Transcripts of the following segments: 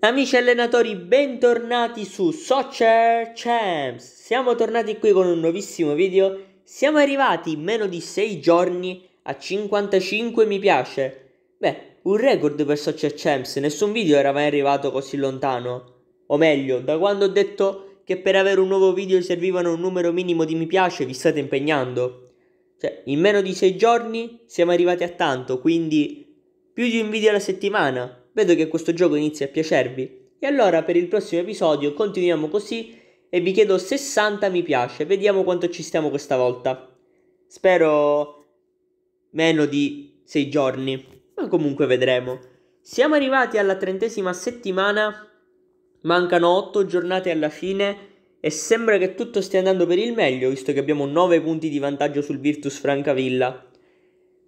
Amici allenatori, bentornati su Soccer Champs. Siamo tornati qui con un nuovissimo video. Siamo arrivati in meno di 6 giorni a 55 mi piace. Beh, un record per Soccer Champs, nessun video era mai arrivato così lontano. O meglio, da quando ho detto che per avere un nuovo video servivano un numero minimo di mi piace, vi state impegnando. Cioè, in meno di 6 giorni siamo arrivati a tanto, quindi più di un video alla settimana. Vedo che questo gioco inizia a piacervi. E allora per il prossimo episodio continuiamo così e vi chiedo 60 mi piace. Vediamo quanto ci stiamo questa volta. Spero meno di 6 giorni, ma comunque vedremo. Siamo arrivati alla trentesima settimana, mancano 8 giornate alla fine e sembra che tutto stia andando per il meglio, visto che abbiamo 9 punti di vantaggio sul Virtus Francavilla.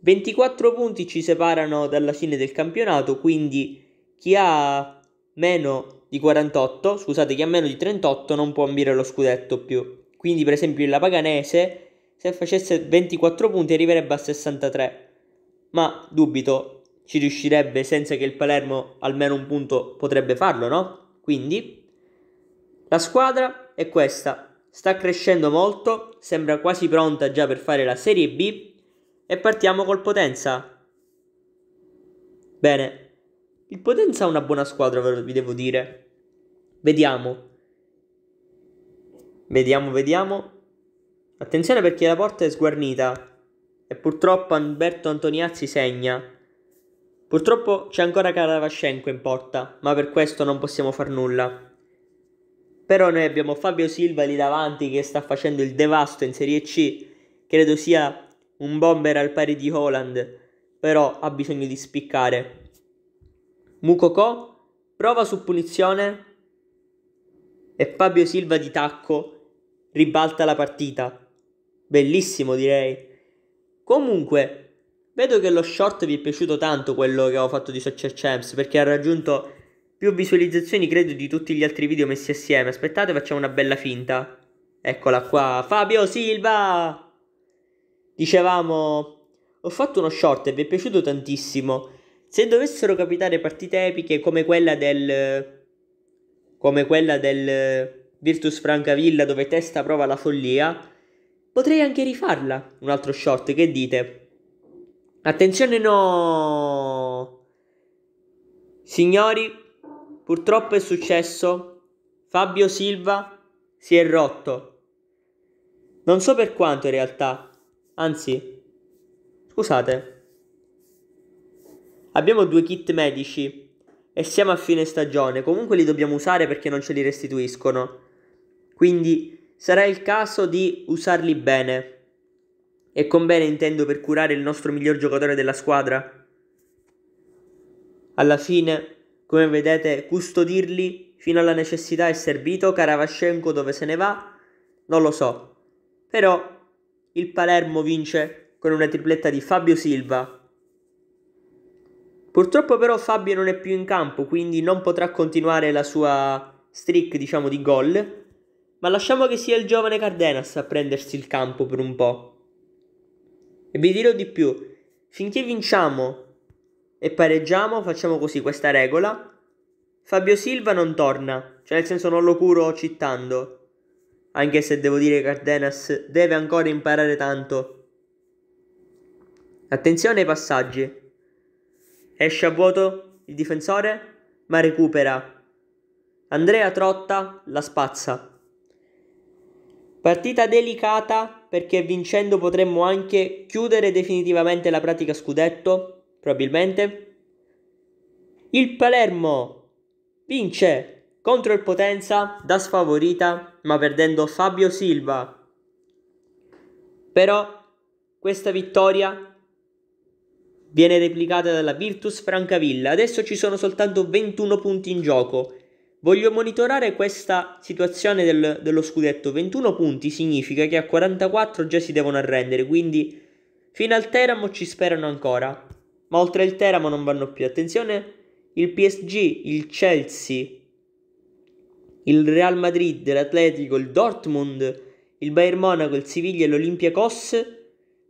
24 punti ci separano dalla fine del campionato, quindi chi ha meno di 48, scusate, chi ha meno di 38 non può ambire lo scudetto più. Quindi per esempio la Paganese se facesse 24 punti arriverebbe a 63, ma dubito ci riuscirebbe senza che il Palermo almeno un punto potrebbe farlo, no? Quindi la squadra è questa, sta crescendo molto, sembra quasi pronta già per fare la Serie B e partiamo col Potenza. Bene, il Potenza ha una buona squadra, vi devo dire. Vediamo. Vediamo, vediamo. Attenzione perché la porta è sguarnita e purtroppo Alberto Antoniazzi segna. Purtroppo c'è ancora Karavascenko in porta, ma per questo non possiamo far nulla. Però noi abbiamo Fabio Silva lì davanti che sta facendo il devasto in Serie C, credo sia un bomber al pari di Holland, però ha bisogno di spiccare. Mukoko prova su punizione e Fabio Silva di tacco ribalta la partita. Bellissimo direi. Comunque, vedo che lo short vi è piaciuto tanto quello che avevo fatto di Soccer Champs perché ha raggiunto più visualizzazioni credo di tutti gli altri video messi assieme. Aspettate, facciamo una bella finta. Eccola qua, Fabio Silva! Dicevamo, ho fatto uno short e vi è piaciuto tantissimo. Se dovessero capitare partite epiche come quella del... come quella del Virtus Francavilla dove testa prova la follia, potrei anche rifarla, un altro short, che dite? Attenzione no! Signori, purtroppo è successo, Fabio Silva si è rotto. Non so per quanto in realtà, Anzi, scusate. Abbiamo due kit medici e siamo a fine stagione. Comunque li dobbiamo usare perché non ce li restituiscono. Quindi sarà il caso di usarli bene. E con bene intendo per curare il nostro miglior giocatore della squadra. Alla fine, come vedete, custodirli fino alla necessità è servito. Karavashenko dove se ne va? Non lo so. Però il Palermo vince con una tripletta di Fabio Silva. Purtroppo però Fabio non è più in campo, quindi non potrà continuare la sua streak, diciamo, di gol, ma lasciamo che sia il giovane Cardenas a prendersi il campo per un po'. E vi dirò di più, finché vinciamo e pareggiamo, facciamo così questa regola. Fabio Silva non torna, cioè nel senso non lo curo citando. Anche se devo dire che Cardenas deve ancora imparare tanto. Attenzione ai passaggi. Esce a vuoto il difensore, ma recupera. Andrea Trotta la spazza. Partita delicata perché vincendo potremmo anche chiudere definitivamente la pratica scudetto, probabilmente. Il Palermo vince contro il Potenza da sfavorita ma perdendo Fabio Silva. Però questa vittoria viene replicata dalla Virtus Francavilla. Adesso ci sono soltanto 21 punti in gioco. Voglio monitorare questa situazione del, dello scudetto. 21 punti significa che a 44 già si devono arrendere, quindi fino al Teramo ci sperano ancora. Ma oltre il Teramo non vanno più. Attenzione, il PSG, il Chelsea, il Real Madrid, l'Atletico, il Dortmund, il Bayern Monaco, il Siviglia e l'Olympiacos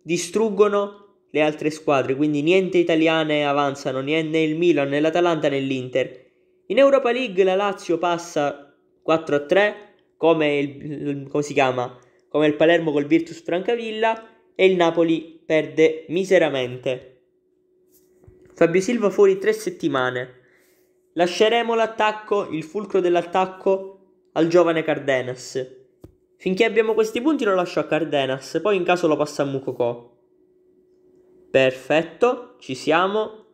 distruggono le altre squadre, quindi niente italiane avanzano, né il Milan, né l'Atalanta, né l'Inter. In Europa League la Lazio passa 4-3 come il, come si chiama? come il Palermo col Virtus Francavilla e il Napoli perde miseramente. Fabio Silva fuori tre settimane. Lasceremo l'attacco, il fulcro dell'attacco, al giovane Cardenas. Finché abbiamo questi punti lo lascio a Cardenas, poi in caso lo passa a Mukoko. Perfetto, ci siamo.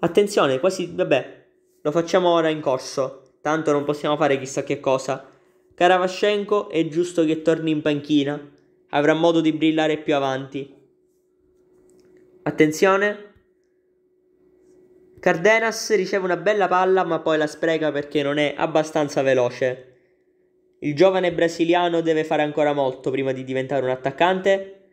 Attenzione, quasi... vabbè, lo facciamo ora in corso. Tanto non possiamo fare chissà che cosa. Karavashenko è giusto che torni in panchina. Avrà modo di brillare più avanti. Attenzione, Cardenas riceve una bella palla ma poi la spreca perché non è abbastanza veloce. Il giovane brasiliano deve fare ancora molto prima di diventare un attaccante.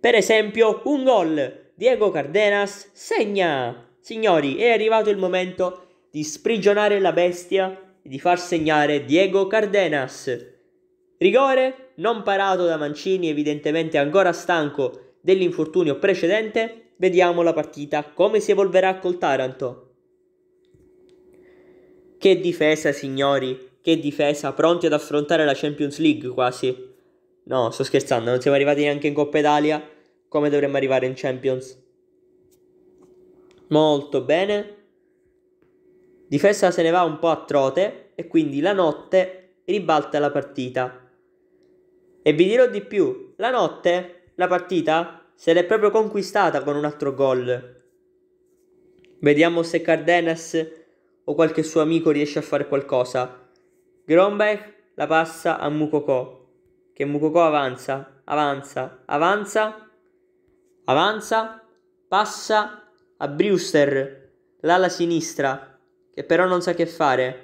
Per esempio, un gol! Diego Cardenas segna! Signori, è arrivato il momento di sprigionare la bestia e di far segnare Diego Cardenas. Rigore non parato da Mancini, evidentemente ancora stanco dell'infortunio precedente, vediamo la partita come si evolverà col Taranto. Che difesa, signori, che difesa, pronti ad affrontare la Champions League quasi. No, sto scherzando, non siamo arrivati neanche in Coppa Italia, come dovremmo arrivare in Champions. Molto bene. Difesa se ne va un po' a trote e quindi la notte ribalta la partita. E vi dirò di più, la notte, la partita se l'è proprio conquistata con un altro gol. Vediamo se Cardenas o qualche suo amico riesce a fare qualcosa. Grombeck la passa a Mukoko, che Mukoko avanza, avanza, avanza, avanza, passa a Brewster, l'ala sinistra, che però non sa che fare.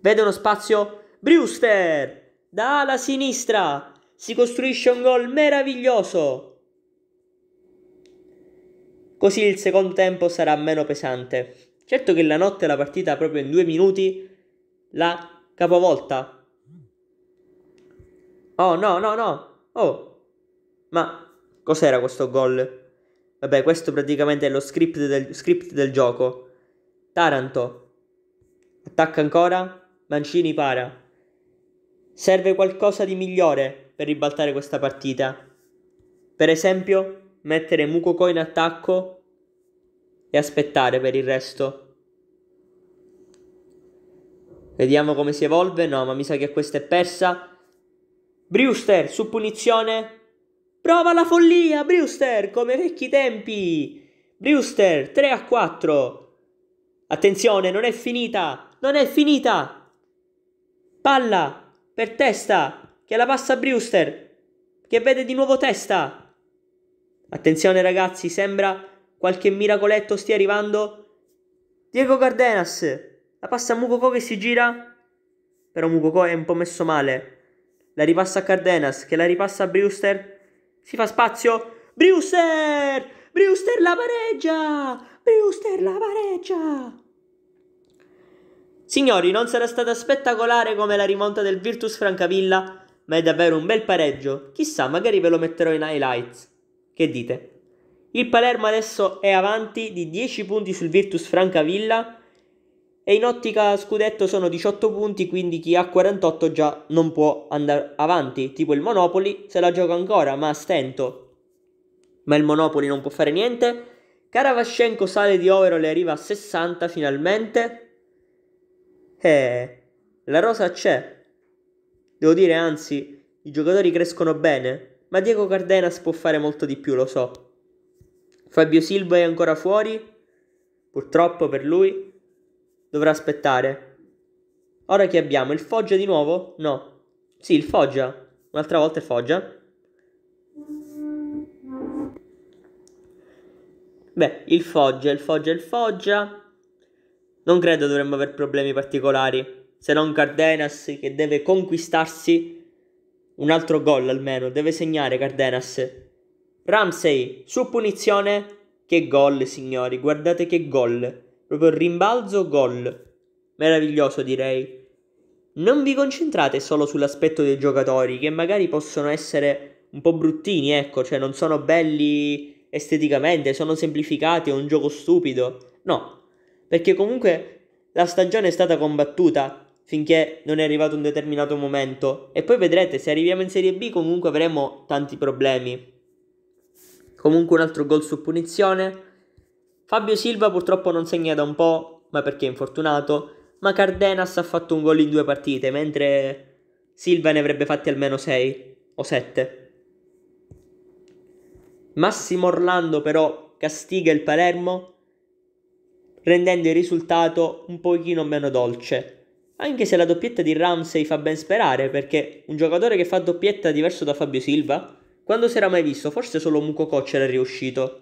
Vede uno spazio, Brewster, da ala sinistra, si costruisce un gol meraviglioso. Così il secondo tempo sarà meno pesante. Certo che la notte la partita proprio in due minuti la capovolta. Oh no, no, no. Oh. Ma cos'era questo gol? Vabbè, questo praticamente è lo script del, script del gioco. Taranto. Attacca ancora. Mancini para. Serve qualcosa di migliore per ribaltare questa partita. Per esempio, mettere Mukoko in attacco e aspettare per il resto. Vediamo come si evolve. No, ma mi sa che questa è persa. Brewster su punizione. Prova la follia, Brewster, come vecchi tempi. Brewster 3 a 4. Attenzione, non è finita. Non è finita. Palla per testa che la passa Brewster che vede di nuovo testa. Attenzione ragazzi, sembra qualche miracoletto stia arrivando. Diego Cardenas, la passa a Mukoko che si gira. Però Mukoko è un po' messo male. La ripassa a Cardenas, che la ripassa a Brewster. Si fa spazio. Brewster! Brewster la pareggia! Brewster la pareggia! Signori, non sarà stata spettacolare come la rimonta del Virtus Francavilla, ma è davvero un bel pareggio. Chissà, magari ve lo metterò in highlights. Che dite? Il Palermo adesso è avanti di 10 punti sul Virtus Francavilla e in ottica scudetto sono 18 punti, quindi chi ha 48 già non può andare avanti, tipo il Monopoli se la gioca ancora, ma a stento. Ma il Monopoli non può fare niente. Karavashenko sale di overall e arriva a 60 finalmente. Eh, la rosa c'è. Devo dire, anzi, i giocatori crescono bene. Ma Diego Cardenas può fare molto di più, lo so. Fabio Silva è ancora fuori. Purtroppo per lui. Dovrà aspettare. Ora che abbiamo il Foggia di nuovo? No. Sì, il Foggia. Un'altra volta il Foggia. Beh, il Foggia, il Foggia, il Foggia. Non credo dovremmo avere problemi particolari, se non Cardenas che deve conquistarsi un altro gol almeno deve segnare Cardenas. Ramsey su punizione. Che gol, signori, guardate che gol. Proprio rimbalzo, gol. Meraviglioso, direi. Non vi concentrate solo sull'aspetto dei giocatori, che magari possono essere un po' bruttini, ecco, cioè non sono belli esteticamente, sono semplificati, è un gioco stupido. No, perché comunque la stagione è stata combattuta finché non è arrivato un determinato momento e poi vedrete se arriviamo in Serie B comunque avremo tanti problemi. Comunque un altro gol su punizione. Fabio Silva purtroppo non segna da un po', ma perché è infortunato, ma Cardenas ha fatto un gol in due partite, mentre Silva ne avrebbe fatti almeno 6 o 7. Massimo Orlando però castiga il Palermo rendendo il risultato un pochino meno dolce. Anche se la doppietta di Ramsey fa ben sperare, perché un giocatore che fa doppietta diverso da Fabio Silva, quando si era mai visto, forse solo Muco Coccia era riuscito.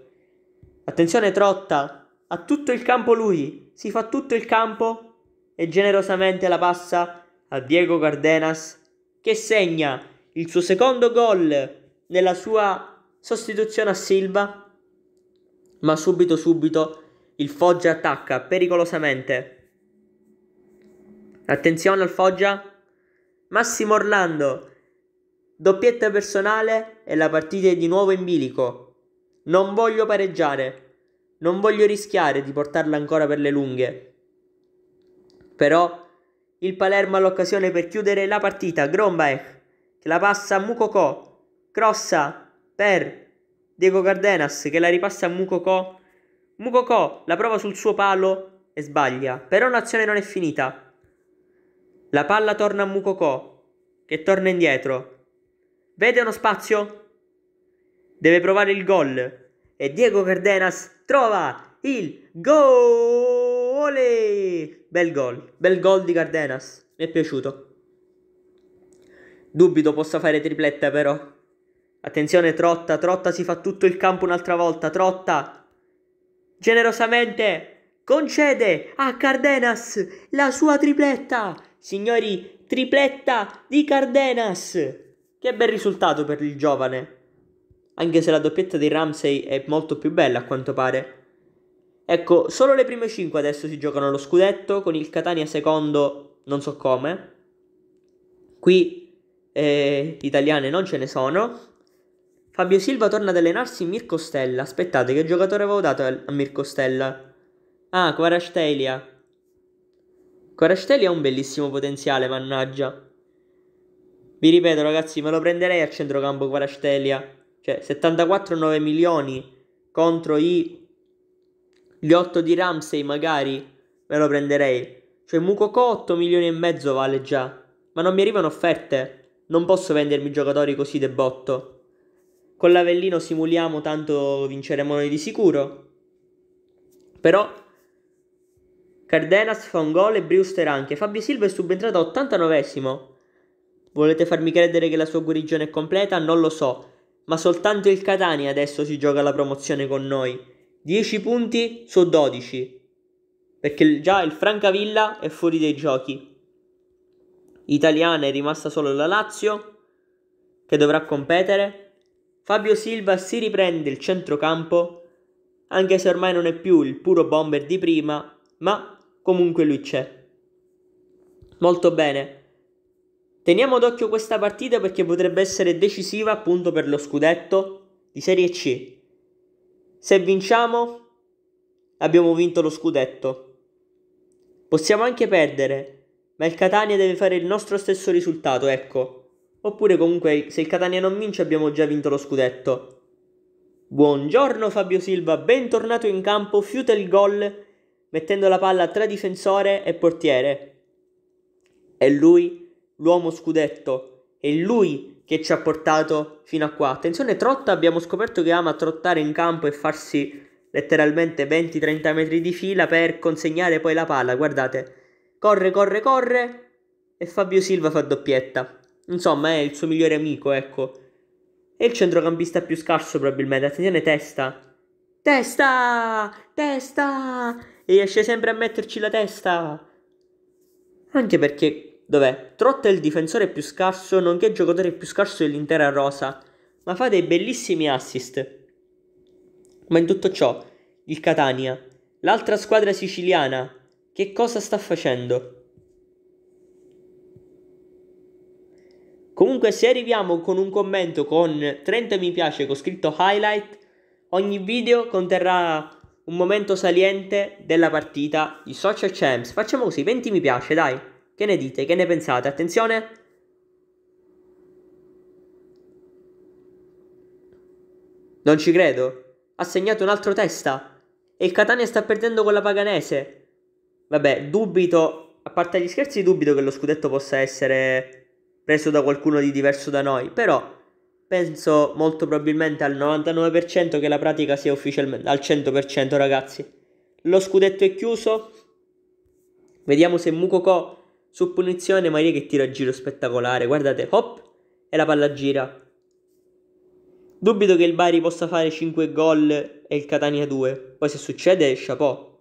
Attenzione Trotta, ha tutto il campo lui, si fa tutto il campo e generosamente la passa a Diego Cardenas, che segna il suo secondo gol nella sua sostituzione a Silva, ma subito subito il Foggia attacca pericolosamente Attenzione al Foggia. Massimo Orlando. Doppietta personale e la partita è di nuovo in bilico. Non voglio pareggiare. Non voglio rischiare di portarla ancora per le lunghe. Però il Palermo ha l'occasione per chiudere la partita. Grombaech che la passa a Mukoko. Crossa per Diego Cardenas che la ripassa a Mukoko. Mukoko la prova sul suo palo e sbaglia. Però l'azione non è finita. La palla torna a Mukoko, che torna indietro. Vede uno spazio? Deve provare il gol. E Diego Cardenas trova il gol! Bel gol, bel gol di Cardenas. Mi è piaciuto. Dubito possa fare tripletta però. Attenzione Trotta, Trotta si fa tutto il campo un'altra volta, Trotta. Generosamente concede a Cardenas la sua tripletta signori, tripletta di Cardenas! Che bel risultato per il giovane! Anche se la doppietta di Ramsey è molto più bella a quanto pare. Ecco, solo le prime 5 adesso si giocano lo scudetto, con il Catania secondo non so come. Qui eh, italiane non ce ne sono. Fabio Silva torna ad allenarsi in Mirko Stella. Aspettate, che giocatore avevo dato a Mirko Stella? Ah, Quarasteglia. Corastelli ha un bellissimo potenziale, mannaggia. Vi ripeto, ragazzi, me lo prenderei a centrocampo Quarastelia. Eh. Cioè, 74,9 milioni contro i... gli 8 di Ramsey, magari, me lo prenderei. Cioè, Mukoko 8 milioni e mezzo vale già. Ma non mi arrivano offerte. Non posso vendermi giocatori così de botto. Con l'Avellino simuliamo, tanto vinceremo noi di sicuro. Però Cardenas fa un gol e Brewster anche. Fabio Silva è subentrato a 89esimo. Volete farmi credere che la sua guarigione è completa? Non lo so. Ma soltanto il Catania adesso si gioca la promozione con noi. 10 punti su 12. Perché già il Francavilla è fuori dai giochi. Italiana è rimasta solo la Lazio, che dovrà competere. Fabio Silva si riprende il centrocampo, anche se ormai non è più il puro bomber di prima, ma comunque lui c'è. Molto bene. Teniamo d'occhio questa partita perché potrebbe essere decisiva appunto per lo scudetto di Serie C. Se vinciamo, abbiamo vinto lo scudetto. Possiamo anche perdere, ma il Catania deve fare il nostro stesso risultato, ecco. Oppure comunque se il Catania non vince abbiamo già vinto lo scudetto. Buongiorno Fabio Silva, bentornato in campo, fiuta il gol mettendo la palla tra difensore e portiere. È lui l'uomo scudetto, è lui che ci ha portato fino a qua. Attenzione, Trotta abbiamo scoperto che ama trottare in campo e farsi letteralmente 20-30 metri di fila per consegnare poi la palla. Guardate, corre, corre, corre e Fabio Silva fa doppietta. Insomma, è il suo migliore amico, ecco. È il centrocampista più scarso probabilmente. Attenzione, testa. Testa! Testa! riesce sempre a metterci la testa. Anche perché, dov'è? Trotta è il difensore più scarso, nonché il giocatore più scarso dell'intera rosa, ma fa dei bellissimi assist. Ma in tutto ciò, il Catania, l'altra squadra siciliana, che cosa sta facendo? Comunque se arriviamo con un commento con 30 mi piace con scritto highlight, ogni video conterrà un momento saliente della partita di Social Champs. Facciamo così, 20 mi piace, dai. Che ne dite? Che ne pensate? Attenzione. Non ci credo. Ha segnato un altro testa. E il Catania sta perdendo con la Paganese. Vabbè, dubito, a parte gli scherzi, dubito che lo scudetto possa essere preso da qualcuno di diverso da noi. Però penso molto probabilmente al 99% che la pratica sia ufficialmente al 100% ragazzi. Lo scudetto è chiuso. Vediamo se Mukoko su punizione Maria che tira a giro spettacolare. Guardate, hop e la palla gira. Dubito che il Bari possa fare 5 gol e il Catania 2. Poi se succede, chapeau.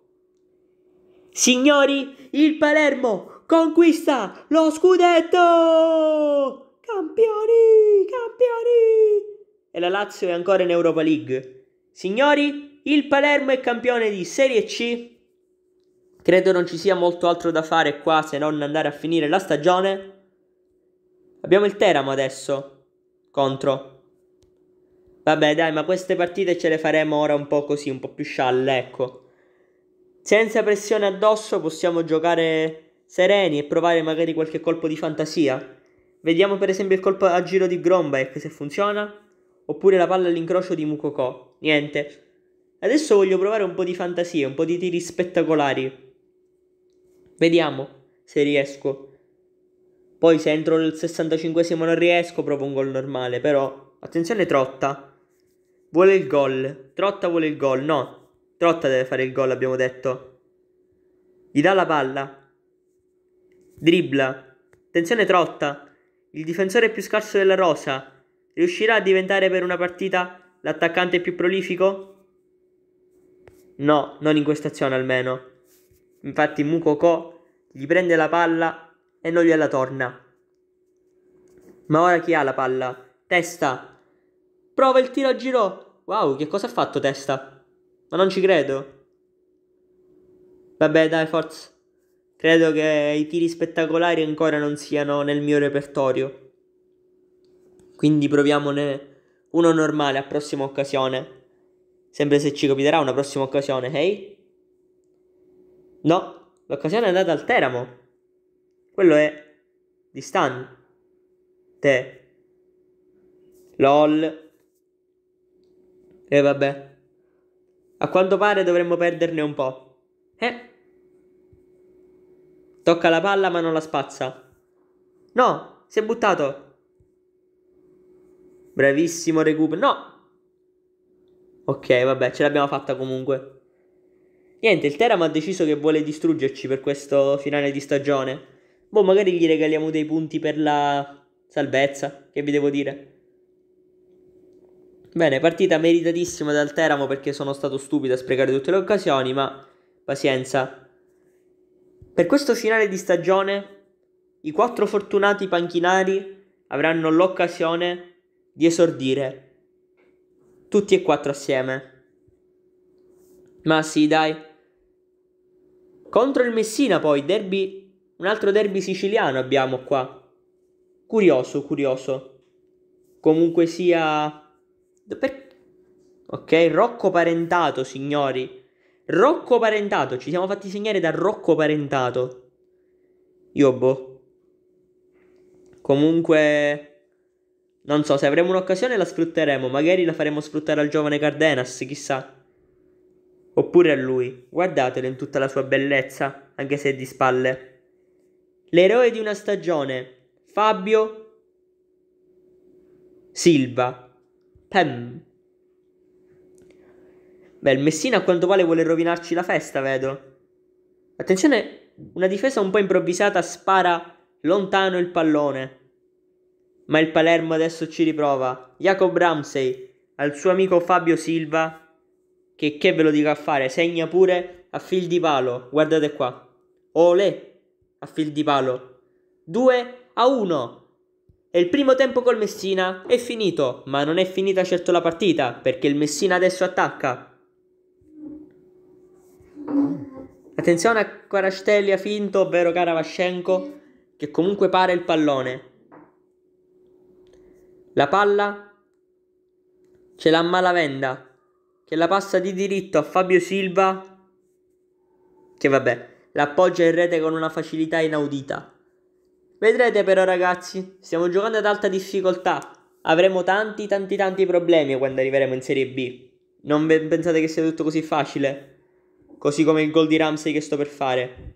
Signori, il Palermo conquista lo scudetto! Campioni! campioni! E la Lazio è ancora in Europa League. Signori, il Palermo è campione di Serie C. Credo non ci sia molto altro da fare qua se non andare a finire la stagione. Abbiamo il Teramo adesso. Contro. Vabbè dai, ma queste partite ce le faremo ora un po' così, un po' più scialle, ecco. Senza pressione addosso possiamo giocare sereni e provare magari qualche colpo di fantasia. Vediamo per esempio il colpo a giro di Grombeck se funziona, oppure la palla all'incrocio di Mukoko. Niente. Adesso voglio provare un po' di fantasia, un po' di tiri spettacolari. Vediamo se riesco. Poi se entro nel 65 non riesco provo un gol normale, però... Attenzione Trotta. Vuole il gol. Trotta vuole il gol, no. Trotta deve fare il gol, abbiamo detto. Gli dà la palla. Dribla. Attenzione Trotta il difensore più scarso della rosa, riuscirà a diventare per una partita l'attaccante più prolifico? No, non in questa azione almeno. Infatti Mukoko gli prende la palla e non gliela torna. Ma ora chi ha la palla? Testa! Prova il tiro a giro! Wow, che cosa ha fatto Testa? Ma non ci credo. Vabbè, dai, forza. Credo che i tiri spettacolari ancora non siano nel mio repertorio. Quindi proviamone uno normale a prossima occasione. Sempre se ci capiterà una prossima occasione, ehi? Hey? No, l'occasione è andata al Teramo. Quello è di Te. LOL. E vabbè. A quanto pare dovremmo perderne un po'. Eh? Tocca la palla ma non la spazza. No, si è buttato. Bravissimo recupero. No! Ok, vabbè, ce l'abbiamo fatta comunque. Niente, il Teramo ha deciso che vuole distruggerci per questo finale di stagione. Boh, magari gli regaliamo dei punti per la salvezza, che vi devo dire. Bene, partita meritatissima dal Teramo perché sono stato stupido a sprecare tutte le occasioni, ma pazienza, per questo finale di stagione i quattro fortunati panchinari avranno l'occasione di esordire tutti e quattro assieme. Ma sì, dai. Contro il Messina poi, derby, un altro derby siciliano abbiamo qua. Curioso, curioso. Comunque sia... Per... Ok, Rocco Parentato, signori. Rocco Parentato, ci siamo fatti segnare da Rocco Parentato. Io boh. Comunque... Non so, se avremo un'occasione la sfrutteremo, magari la faremo sfruttare al giovane Cardenas, chissà. Oppure a lui, guardatelo in tutta la sua bellezza, anche se è di spalle. L'eroe di una stagione, Fabio Silva. Pem. Beh, il Messina a quanto vale vuole rovinarci la festa, vedo. Attenzione, una difesa un po' improvvisata spara lontano il pallone. Ma il Palermo adesso ci riprova. Jacob Ramsey al suo amico Fabio Silva, che che ve lo dico a fare, segna pure a fil di palo. Guardate qua. Ole a fil di palo. 2 a 1. E il primo tempo col Messina è finito, ma non è finita certo la partita, perché il Messina adesso attacca. Attenzione a Quarastelli ha finto, ovvero Karavashenko, che comunque pare il pallone. La palla ce l'ha Malavenda, che la passa di diritto a Fabio Silva, che vabbè, l'appoggia in rete con una facilità inaudita. Vedrete però ragazzi, stiamo giocando ad alta difficoltà. Avremo tanti tanti tanti problemi quando arriveremo in Serie B. Non pensate che sia tutto così facile? così come il gol di Ramsey che sto per fare.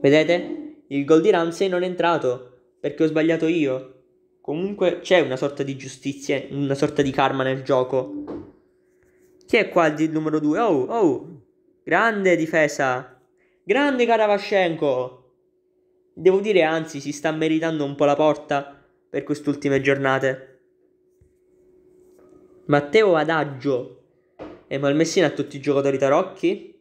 Vedete? Il gol di Ramsey non è entrato perché ho sbagliato io. Comunque c'è una sorta di giustizia, una sorta di karma nel gioco. Chi è qua il numero 2? Oh, oh! Grande difesa! Grande Karavashenko! Devo dire, anzi, si sta meritando un po' la porta per queste ultime giornate. Matteo Adagio e ma il Messina ha tutti i giocatori tarocchi?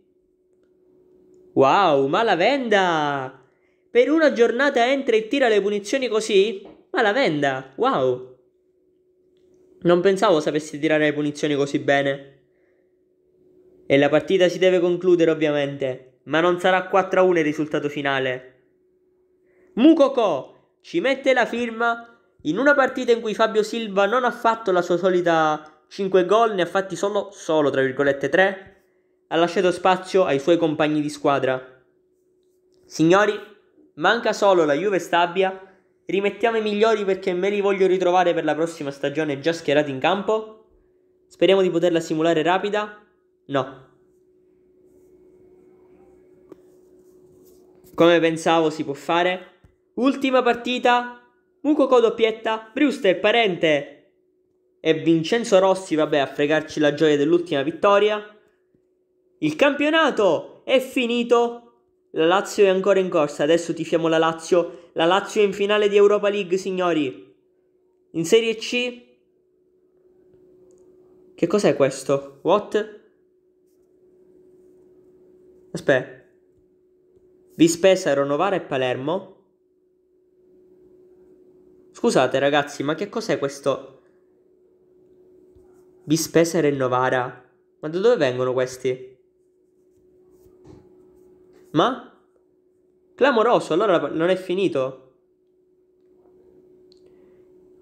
Wow, ma la venda! Per una giornata entra e tira le punizioni così? Ma la venda! wow! Non pensavo sapessi tirare le punizioni così bene. E la partita si deve concludere ovviamente, ma non sarà 4-1 il risultato finale. Mukoko ci mette la firma in una partita in cui Fabio Silva non ha fatto la sua solita 5 gol, ne ha fatti solo, solo tra virgolette 3, ha lasciato spazio ai suoi compagni di squadra. Signori, manca solo la Juve Stabia, rimettiamo i migliori perché me li voglio ritrovare per la prossima stagione già schierati in campo. Speriamo di poterla simulare rapida. No. Come pensavo si può fare. Ultima partita. Mucoco doppietta, Brewster parente e Vincenzo Rossi, vabbè, a fregarci la gioia dell'ultima vittoria. Il campionato è finito. La Lazio è ancora in corsa, adesso tifiamo la Lazio. La Lazio è in finale di Europa League, signori. In Serie C. Che cos'è questo? What? Aspetta. Vi spesero Novara e Palermo. Scusate ragazzi, ma che cos'è questo? Vispesera e Novara. Ma da dove vengono questi? Ma? Clamoroso, allora non è finito.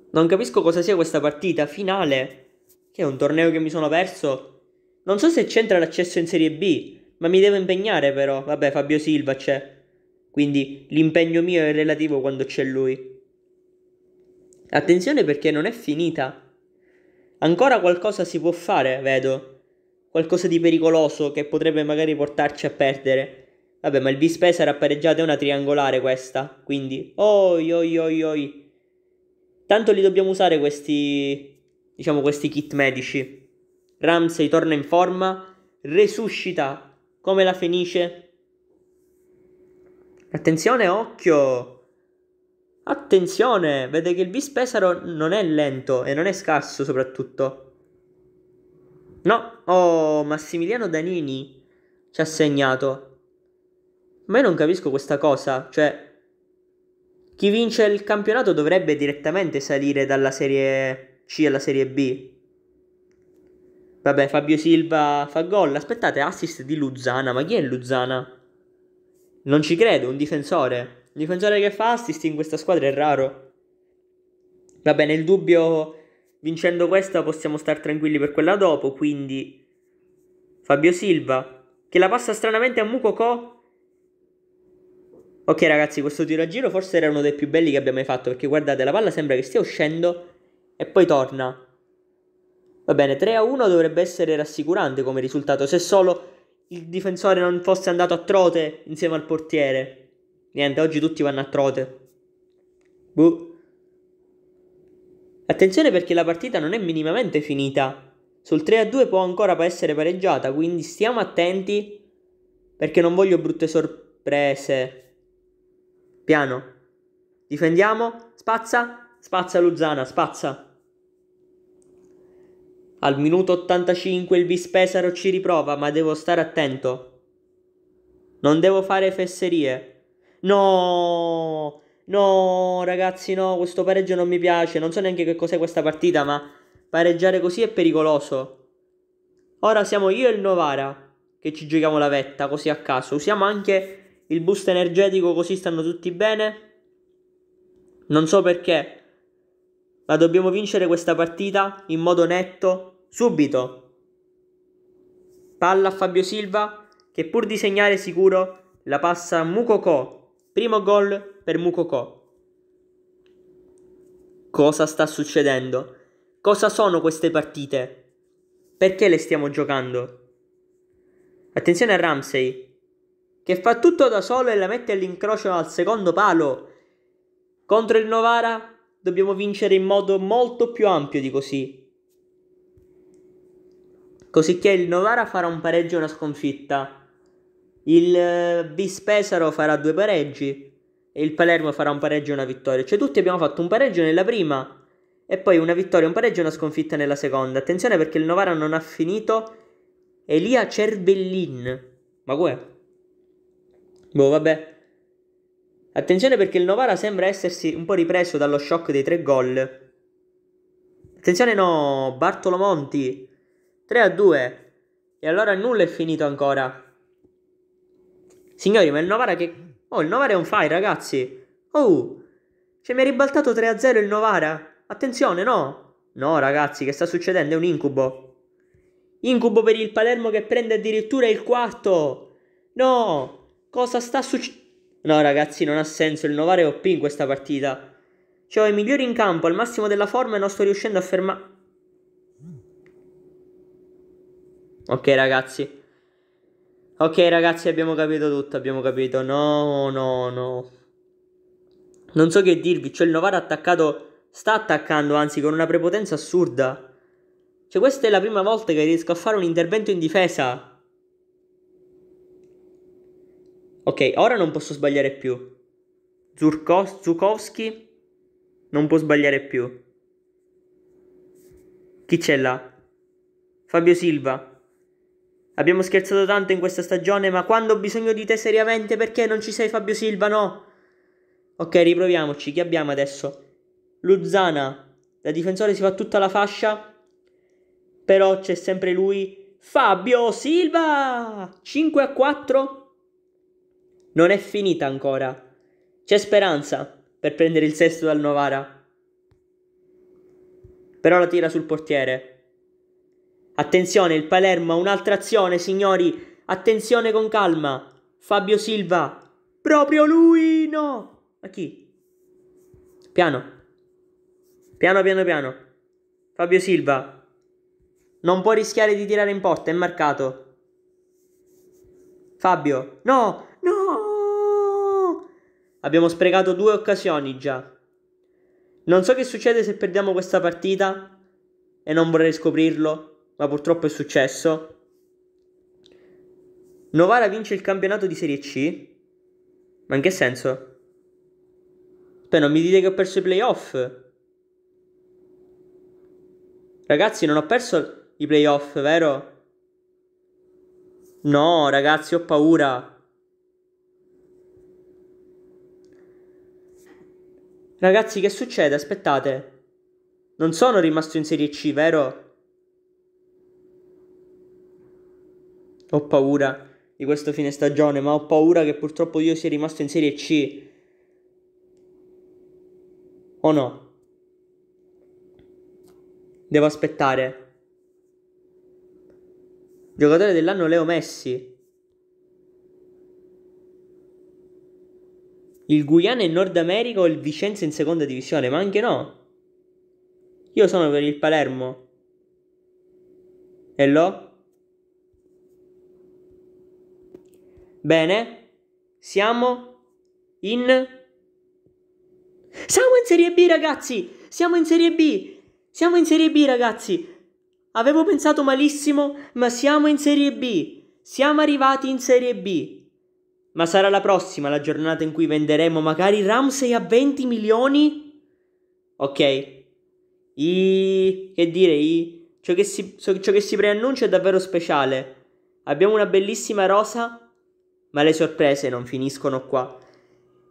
Non capisco cosa sia questa partita finale. Che è un torneo che mi sono perso. Non so se c'entra l'accesso in Serie B, ma mi devo impegnare però. Vabbè, Fabio Silva c'è. Quindi l'impegno mio è relativo quando c'è lui. Attenzione perché non è finita. Ancora qualcosa si può fare, vedo. Qualcosa di pericoloso che potrebbe magari portarci a perdere. Vabbè, ma il Vispes era pareggiato, è una triangolare questa, quindi... Oi, oi, oi, oi. Tanto li dobbiamo usare questi... diciamo questi kit medici. Ramsey torna in forma, resuscita come la Fenice. Attenzione, occhio! Attenzione, vede che il bis Pesaro non è lento e non è scarso soprattutto. No, oh, Massimiliano Danini ci ha segnato. Ma io non capisco questa cosa, cioè chi vince il campionato dovrebbe direttamente salire dalla serie C alla serie B. Vabbè, Fabio Silva fa gol. Aspettate, assist di Luzzana. Ma chi è Luzzana? Non ci credo, un difensore. Il difensore che fa assist in questa squadra è raro. Va bene, il dubbio vincendo questa possiamo stare tranquilli per quella dopo, quindi Fabio Silva che la passa stranamente a Mukoko. Ok ragazzi, questo tiro a giro forse era uno dei più belli che abbiamo mai fatto, perché guardate, la palla sembra che stia uscendo e poi torna. Va bene, 3 a 1 dovrebbe essere rassicurante come risultato, se solo il difensore non fosse andato a trote insieme al portiere. Niente, oggi tutti vanno a trote. Buh. Attenzione perché la partita non è minimamente finita. Sul 3-2 può ancora essere pareggiata, quindi stiamo attenti perché non voglio brutte sorprese. Piano. Difendiamo. Spazza. Spazza Luzzana, spazza. Al minuto 85 il Vispesaro ci riprova, ma devo stare attento. Non devo fare fesserie. No, no, ragazzi, no, questo pareggio non mi piace. Non so neanche che cos'è questa partita, ma pareggiare così è pericoloso. Ora siamo io e il Novara che ci giochiamo la vetta, così a caso. Usiamo anche il boost energetico, così stanno tutti bene. Non so perché, ma dobbiamo vincere questa partita in modo netto, subito. Palla a Fabio Silva, che pur di segnare sicuro la passa a Mukoko Primo gol per Mukoko. Cosa sta succedendo? Cosa sono queste partite? Perché le stiamo giocando? Attenzione a Ramsey, che fa tutto da solo e la mette all'incrocio al secondo palo. Contro il Novara dobbiamo vincere in modo molto più ampio di così. Cosicché il Novara farà un pareggio e una sconfitta il eh, Bis Pesaro farà due pareggi e il Palermo farà un pareggio e una vittoria. Cioè tutti abbiamo fatto un pareggio nella prima e poi una vittoria, un pareggio e una sconfitta nella seconda. Attenzione perché il Novara non ha finito Elia Cervellin. Ma come? Boh, vabbè. Attenzione perché il Novara sembra essersi un po' ripreso dallo shock dei tre gol. Attenzione no, Bartolo Monti. 3 a 2. E allora nulla è finito ancora. Signori, ma il Novara che... Oh, il Novara è un fai, ragazzi. Oh, cioè mi ha ribaltato 3-0 il Novara. Attenzione, no. No, ragazzi, che sta succedendo? È un incubo. Incubo per il Palermo che prende addirittura il quarto. No, cosa sta succedendo? No, ragazzi, non ha senso. Il Novara è OP in questa partita. Cioè, ho i migliori in campo, al massimo della forma e non sto riuscendo a fermare... Ok, ragazzi. Ok ragazzi abbiamo capito tutto, abbiamo capito. No, no, no. Non so che dirvi, cioè il Novara attaccato sta attaccando, anzi con una prepotenza assurda. Cioè questa è la prima volta che riesco a fare un intervento in difesa. Ok, ora non posso sbagliare più. Zurkos, Zukowski non può sbagliare più. Chi c'è là? Fabio Silva. Abbiamo scherzato tanto in questa stagione, ma quando ho bisogno di te seriamente, perché non ci sei Fabio Silva, no? Ok, riproviamoci. Chi abbiamo adesso? Luzzana. Da difensore si fa tutta la fascia. Però c'è sempre lui. Fabio Silva! 5 a 4. Non è finita ancora. C'è speranza per prendere il sesto dal Novara. Però la tira sul portiere. Attenzione, il Palermo ha un'altra azione, signori. Attenzione con calma. Fabio Silva. Proprio lui, no. A chi? Piano. Piano, piano, piano. Fabio Silva. Non può rischiare di tirare in porta, è marcato. Fabio, no, no! Abbiamo sprecato due occasioni già. Non so che succede se perdiamo questa partita e non vorrei scoprirlo ma purtroppo è successo. Novara vince il campionato di Serie C? Ma in che senso? Beh, non mi dite che ho perso i playoff. Ragazzi, non ho perso i playoff, vero? No, ragazzi, ho paura. Ragazzi, che succede? Aspettate. Non sono rimasto in Serie C, vero? Ho paura di questo fine stagione, ma ho paura che purtroppo io sia rimasto in Serie C. O no? Devo aspettare. Giocatore dell'anno Leo Messi. Il Guyana in Nord America o il Vicenza in seconda divisione? Ma anche no. Io sono per il Palermo. E lo? Bene, siamo in... Siamo in Serie B ragazzi, siamo in Serie B, siamo in Serie B ragazzi. Avevo pensato malissimo, ma siamo in Serie B, siamo arrivati in Serie B. Ma sarà la prossima la giornata in cui venderemo magari Ramsey a 20 milioni? Ok. I... che dire, i... Ciò, che si... ciò che si preannuncia è davvero speciale. Abbiamo una bellissima rosa ma le sorprese non finiscono qua.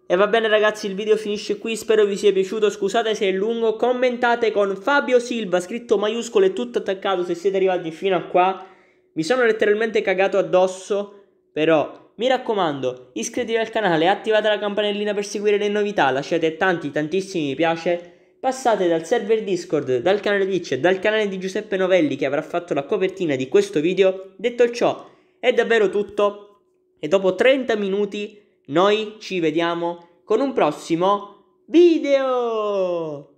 E va bene ragazzi, il video finisce qui, spero vi sia piaciuto, scusate se è lungo, commentate con Fabio Silva, scritto maiuscolo e tutto attaccato se siete arrivati fino a qua. Mi sono letteralmente cagato addosso, però mi raccomando, iscrivetevi al canale, attivate la campanellina per seguire le novità, lasciate tanti tantissimi mi piace, passate dal server Discord, dal canale Twitch e dal canale di Giuseppe Novelli che avrà fatto la copertina di questo video. Detto ciò, è davvero tutto e dopo 30 minuti noi ci vediamo con un prossimo video!